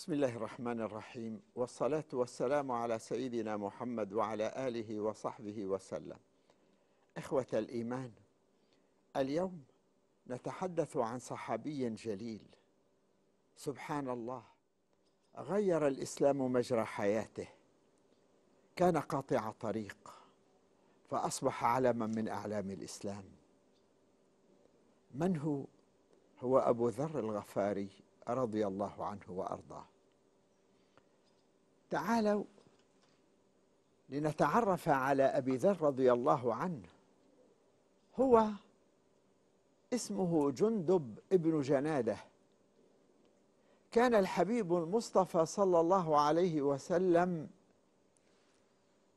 بسم الله الرحمن الرحيم والصلاة والسلام على سيدنا محمد وعلى آله وصحبه وسلم إخوة الإيمان اليوم نتحدث عن صحابي جليل سبحان الله غير الإسلام مجرى حياته كان قاطع طريق فأصبح علما من أعلام الإسلام من هو؟ هو أبو ذر الغفاري رضي الله عنه وارضاه تعالوا لنتعرف على ابي ذر رضي الله عنه هو اسمه جندب ابن جناده كان الحبيب المصطفى صلى الله عليه وسلم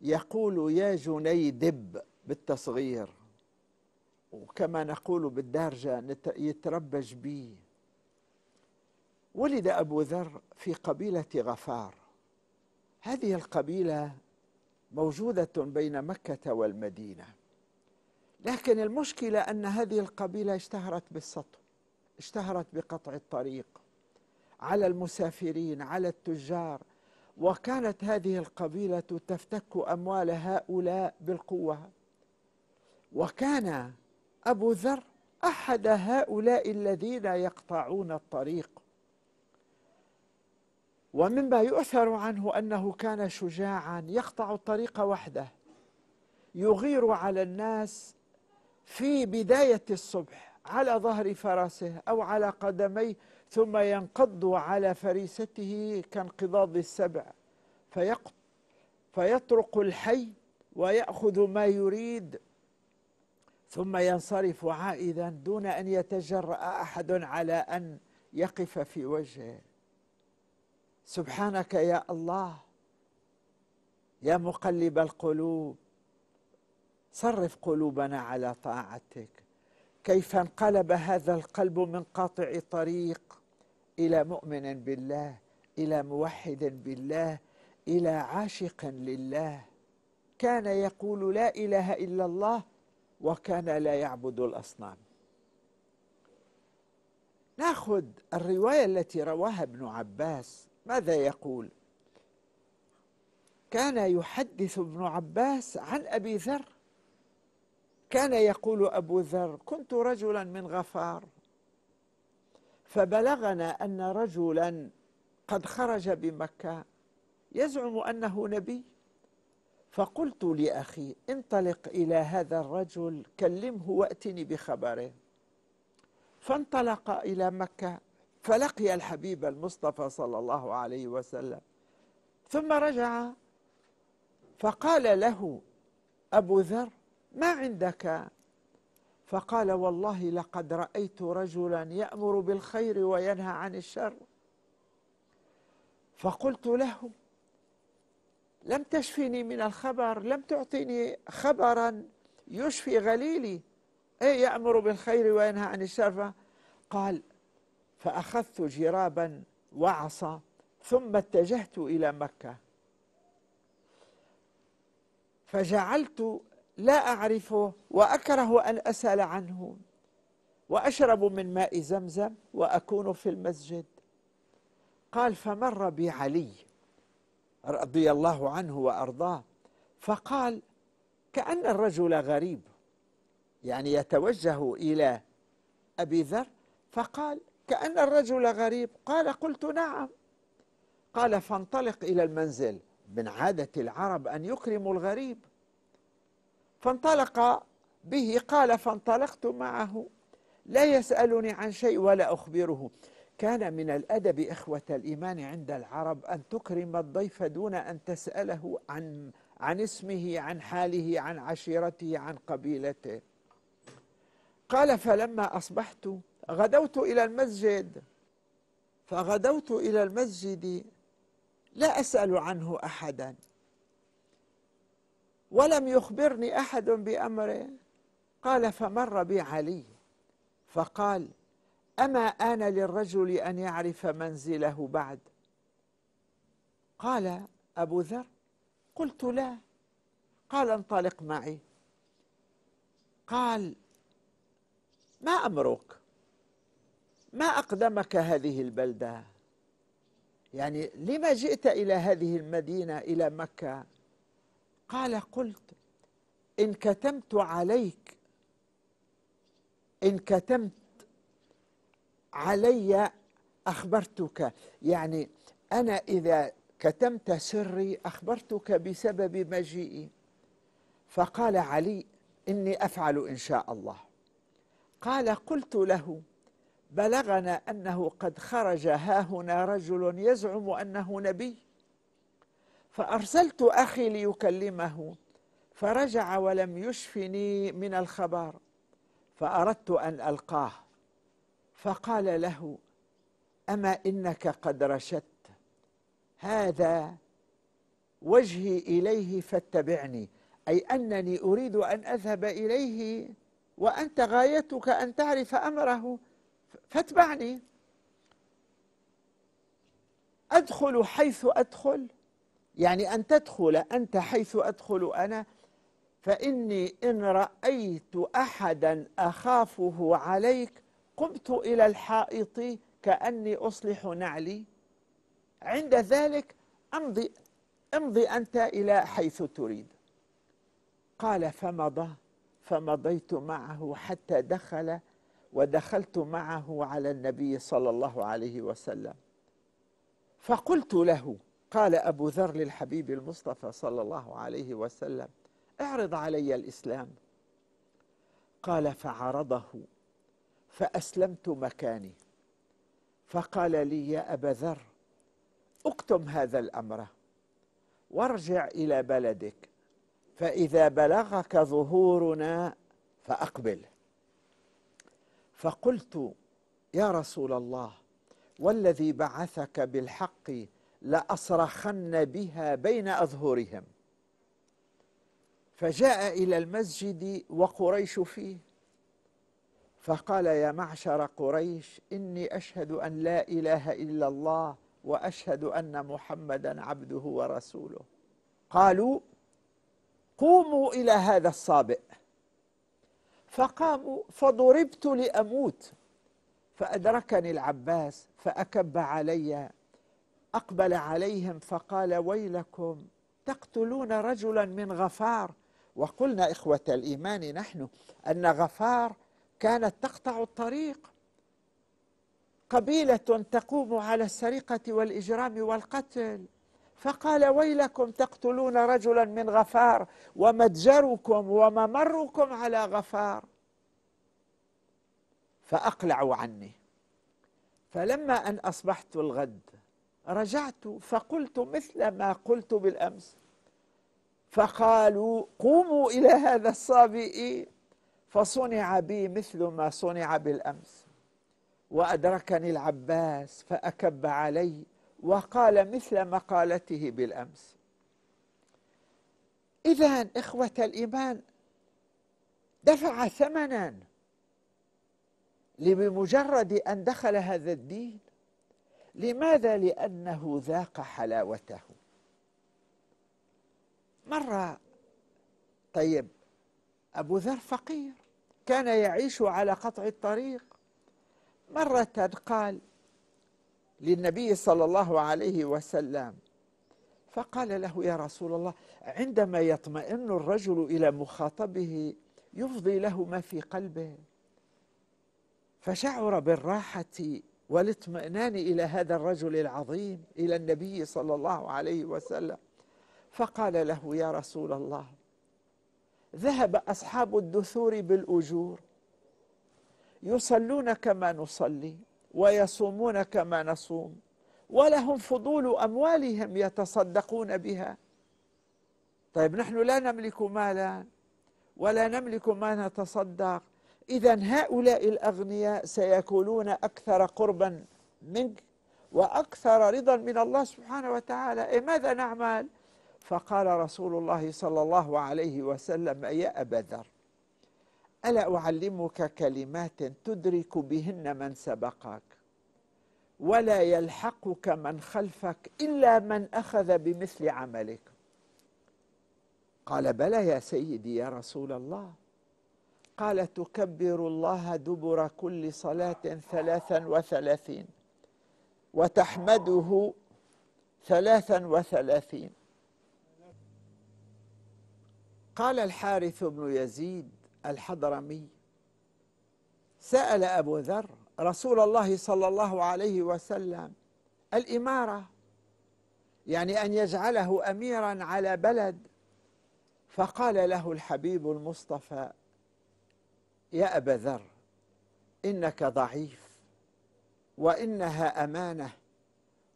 يقول يا جنيدب بالتصغير وكما نقول بالدارجه يتربج بيه ولد أبو ذر في قبيلة غفار هذه القبيلة موجودة بين مكة والمدينة لكن المشكلة أن هذه القبيلة اشتهرت بالسطو اشتهرت بقطع الطريق على المسافرين على التجار وكانت هذه القبيلة تفتك أموال هؤلاء بالقوة وكان أبو ذر أحد هؤلاء الذين يقطعون الطريق ومما يؤثر عنه أنه كان شجاعا يقطع الطريق وحده يغير على الناس في بداية الصبح على ظهر فرسه أو على قدميه ثم ينقض على فريسته كانقضاض السبع فيقط فيطرق الحي ويأخذ ما يريد ثم ينصرف عائدا دون أن يتجرأ أحد على أن يقف في وجهه سبحانك يا الله يا مقلب القلوب صرف قلوبنا على طاعتك كيف انقلب هذا القلب من قاطع طريق الى مؤمن بالله الى موحد بالله الى عاشق لله كان يقول لا اله الا الله وكان لا يعبد الاصنام ناخذ الروايه التي رواها ابن عباس ماذا يقول كان يحدث ابن عباس عن أبي ذر كان يقول أبو ذر كنت رجلا من غفار فبلغنا أن رجلا قد خرج بمكة يزعم أنه نبي فقلت لأخي انطلق إلى هذا الرجل كلمه وأتني بخبره فانطلق إلى مكة فلقي الحبيب المصطفى صلى الله عليه وسلم ثم رجع فقال له ابو ذر ما عندك فقال والله لقد رايت رجلا يامر بالخير وينهى عن الشر فقلت له لم تشفني من الخبر لم تعطيني خبرا يشفي غليلي اي يامر بالخير وينهى عن الشر قال فأخذت جرابا وعصا ثم اتجهت إلى مكة فجعلت لا أعرفه وأكره أن أسأل عنه وأشرب من ماء زمزم وأكون في المسجد قال فمر بي علي رضي الله عنه وأرضاه فقال كأن الرجل غريب يعني يتوجه إلى أبي ذر فقال كأن الرجل غريب قال قلت نعم قال فانطلق إلى المنزل من عادة العرب أن يكرموا الغريب فانطلق به قال فانطلقت معه لا يسألني عن شيء ولا أخبره كان من الأدب إخوة الإيمان عند العرب أن تكرم الضيف دون أن تسأله عن عن اسمه عن حاله عن عشيرته عن قبيلته قال فلما أصبحت غدوت إلى المسجد فغدوت إلى المسجد لا أسأل عنه أحدا ولم يخبرني أحد بأمره قال فمر بي علي فقال أما آن للرجل أن يعرف منزله بعد قال أبو ذر قلت لا قال انطلق معي قال ما أمرك ما أقدمك هذه البلدة يعني لما جئت إلى هذه المدينة إلى مكة قال قلت إن كتمت عليك إن كتمت علي أخبرتك يعني أنا إذا كتمت سري أخبرتك بسبب مجيئي فقال علي إني أفعل إن شاء الله قال قلت له بلغنا أنه قد خرج هاهنا رجل يزعم أنه نبي فأرسلت أخي ليكلمه فرجع ولم يشفني من الخبر فأردت أن ألقاه فقال له أما إنك قد رشدت هذا وجهي إليه فاتبعني أي أنني أريد أن أذهب إليه وأنت غايتك أن تعرف أمره فاتبعني أدخل حيث أدخل يعني أن تدخل أنت حيث أدخل أنا فإني إن رأيت أحدا أخافه عليك قمت إلى الحائط كأني أصلح نعلي عند ذلك أمضي امضي أنت إلى حيث تريد قال فمضى فمضيت معه حتى دخل ودخلت معه على النبي صلى الله عليه وسلم فقلت له قال أبو ذر للحبيب المصطفى صلى الله عليه وسلم اعرض علي الإسلام قال فعرضه فأسلمت مكاني فقال لي يا أبا ذر اكتم هذا الأمر وارجع إلى بلدك فإذا بلغك ظهورنا فأقبله فقلت يا رسول الله والذي بعثك بالحق لاصرخن بها بين اظهرهم فجاء الى المسجد وقريش فيه فقال يا معشر قريش اني اشهد ان لا اله الا الله واشهد ان محمدا عبده ورسوله قالوا قوموا الى هذا الصابئ فقاموا فضربت لأموت فأدركني العباس فأكب علي أقبل عليهم فقال ويلكم تقتلون رجلا من غفار وقلنا إخوة الإيمان نحن أن غفار كانت تقطع الطريق قبيلة تقوم على السرقة والإجرام والقتل فقال ويلكم تقتلون رجلا من غفار ومتجركم وممركم على غفار فأقلعوا عني فلما أن أصبحت الغد رجعت فقلت مثل ما قلت بالأمس فقالوا قوموا إلى هذا الصابئ فصنع بي مثل ما صنع بالأمس وأدركني العباس فأكب علي وقال مثل مقالته بالامس اذا اخوه الايمان دفع ثمنا لبمجرد ان دخل هذا الدين لماذا لانه ذاق حلاوته مره طيب ابو ذر فقير كان يعيش على قطع الطريق مره قال للنبي صلى الله عليه وسلم فقال له يا رسول الله عندما يطمئن الرجل الى مخاطبه يفضي له ما في قلبه فشعر بالراحه والاطمئنان الى هذا الرجل العظيم الى النبي صلى الله عليه وسلم فقال له يا رسول الله ذهب اصحاب الدثور بالاجور يصلون كما نصلي ويصومون كما نصوم ولهم فضول اموالهم يتصدقون بها طيب نحن لا نملك مالا ولا نملك ما نتصدق اذا هؤلاء الاغنياء سيكونون اكثر قربا منك واكثر رضا من الله سبحانه وتعالى إيه ماذا نعمل فقال رسول الله صلى الله عليه وسلم يا ابا ذر الا اعلمك كلمات تدرك بهن من سبقك ولا يلحقك من خلفك الا من اخذ بمثل عملك قال بلى يا سيدي يا رسول الله قال تكبر الله دبر كل صلاه ثلاثا وثلاثين وتحمده ثلاثا وثلاثين قال الحارث بن يزيد الحضرمي سأل أبو ذر رسول الله صلى الله عليه وسلم الإمارة يعني أن يجعله أميرا على بلد فقال له الحبيب المصطفى يا أبا ذر إنك ضعيف وإنها أمانة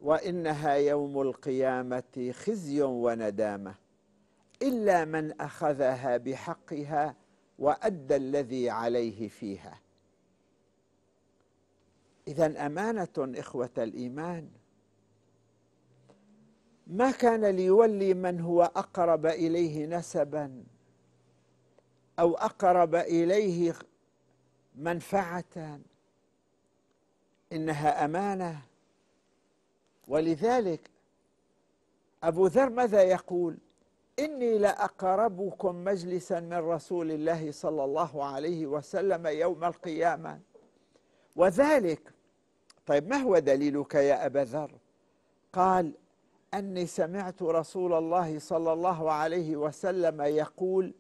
وإنها يوم القيامة خزي وندامة إلا من أخذها بحقها وأدى الذي عليه فيها إذا أمانة إخوة الإيمان ما كان ليولي من هو أقرب إليه نسبا أو أقرب إليه منفعة إنها أمانة ولذلك أبو ذر ماذا يقول إني لأقربكم مجلسا من رسول الله صلى الله عليه وسلم يوم القيامة وذلك طيب ما هو دليلك يا أبا ذر قال أني سمعت رسول الله صلى الله عليه وسلم يقول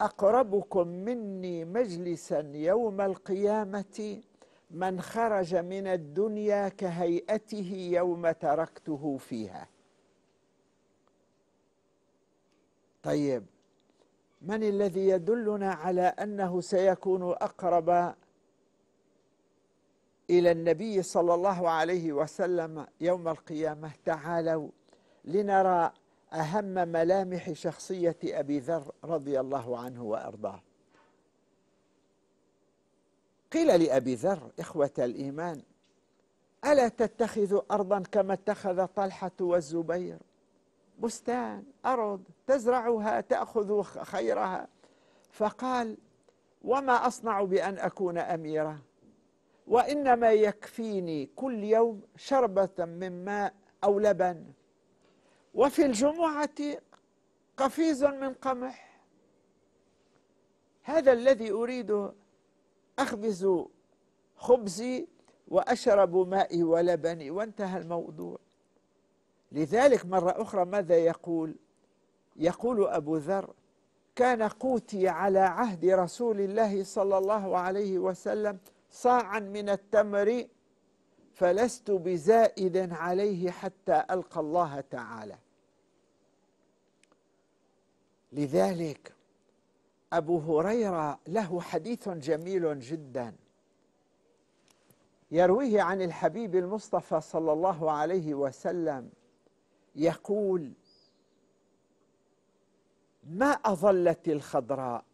أقربكم مني مجلسا يوم القيامة من خرج من الدنيا كهيئته يوم تركته فيها طيب من الذي يدلنا على أنه سيكون أقرب إلى النبي صلى الله عليه وسلم يوم القيامة تعالوا لنرى أهم ملامح شخصية أبي ذر رضي الله عنه وأرضاه قيل لأبي ذر إخوة الإيمان ألا تتخذ أرضا كما اتخذ طلحة والزبير بستان أرض تزرعها تأخذ خيرها فقال وما أصنع بأن أكون أميرا وإنما يكفيني كل يوم شربة من ماء أو لبن وفي الجمعة قفيز من قمح هذا الذي أريده أخبز خبزي وأشرب مائي ولبني وانتهى الموضوع لذلك مرة أخرى ماذا يقول يقول أبو ذر كان قوتي على عهد رسول الله صلى الله عليه وسلم صاعا من التمر فلست بزائد عليه حتى ألقى الله تعالى لذلك أبو هريرة له حديث جميل جدا يرويه عن الحبيب المصطفى صلى الله عليه وسلم يقول ما أظلت الخضراء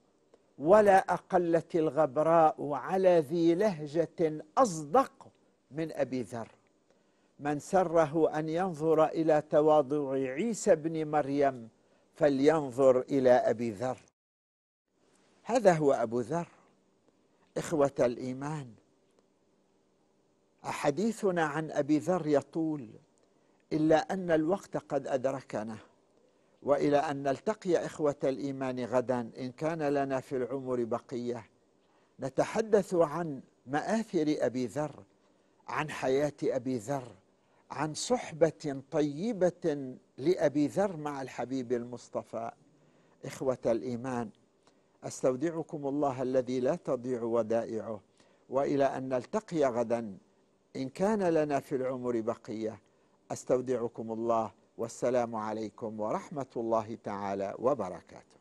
ولا أقلت الغبراء على ذي لهجة أصدق من أبي ذر من سره أن ينظر إلى تواضع عيسى بن مريم فلينظر إلى أبي ذر هذا هو أبو ذر إخوة الإيمان أحاديثنا عن أبي ذر يطول إلا أن الوقت قد أدركنا وإلى أن نلتقي إخوة الإيمان غدا إن كان لنا في العمر بقية نتحدث عن مآثر أبي ذر عن حياة أبي ذر عن صحبة طيبة لأبي ذر مع الحبيب المصطفى إخوة الإيمان أستودعكم الله الذي لا تضيع ودائعه وإلى أن نلتقي غدا إن كان لنا في العمر بقيه استودعكم الله والسلام عليكم ورحمه الله تعالى وبركاته